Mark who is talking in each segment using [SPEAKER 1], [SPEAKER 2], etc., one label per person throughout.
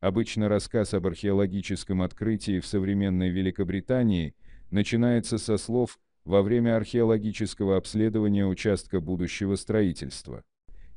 [SPEAKER 1] Обычно рассказ об археологическом открытии в современной Великобритании начинается со слов «во время археологического обследования участка будущего строительства».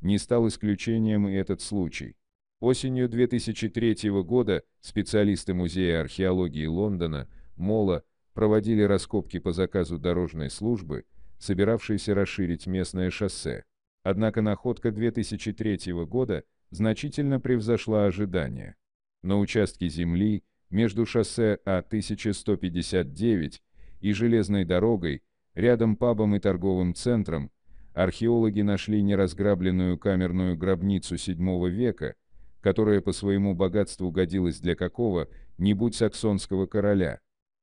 [SPEAKER 1] Не стал исключением и этот случай. Осенью 2003 года специалисты Музея археологии Лондона, Мола, проводили раскопки по заказу дорожной службы, собиравшейся расширить местное шоссе. Однако находка 2003 года значительно превзошла ожидания на участке земли между шоссе А-1159 и железной дорогой, рядом пабом и торговым центром, археологи нашли неразграбленную камерную гробницу VII века, которая по своему богатству годилась для какого-нибудь саксонского короля.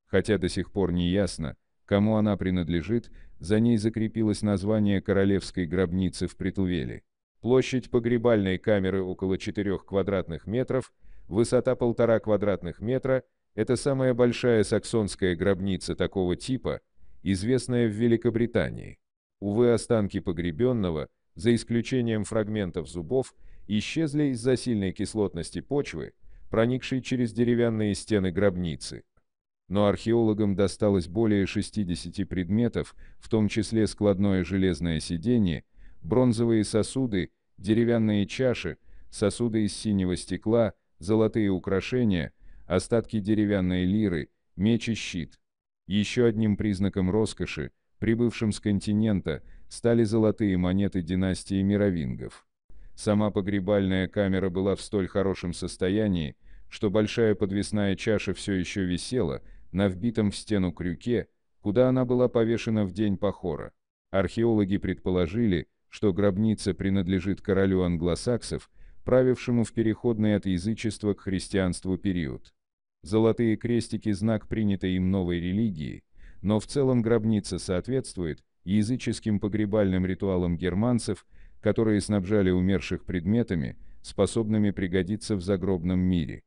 [SPEAKER 1] Хотя до сих пор не ясно, кому она принадлежит, за ней закрепилось название королевской гробницы в Притувеле. Площадь погребальной камеры около 4 квадратных метров – Высота полтора квадратных метра – это самая большая саксонская гробница такого типа, известная в Великобритании. Увы, останки погребенного, за исключением фрагментов зубов, исчезли из-за сильной кислотности почвы, проникшей через деревянные стены гробницы. Но археологам досталось более 60 предметов, в том числе складное железное сиденье, бронзовые сосуды, деревянные чаши, сосуды из синего стекла – золотые украшения, остатки деревянной лиры, меч и щит. Еще одним признаком роскоши, прибывшим с континента, стали золотые монеты династии мировингов. Сама погребальная камера была в столь хорошем состоянии, что большая подвесная чаша все еще висела на вбитом в стену крюке, куда она была повешена в день похора. Археологи предположили, что гробница принадлежит королю англосаксов, правившему в переходный от язычества к христианству период. Золотые крестики – знак принятой им новой религии, но в целом гробница соответствует языческим погребальным ритуалам германцев, которые снабжали умерших предметами, способными пригодиться в загробном мире.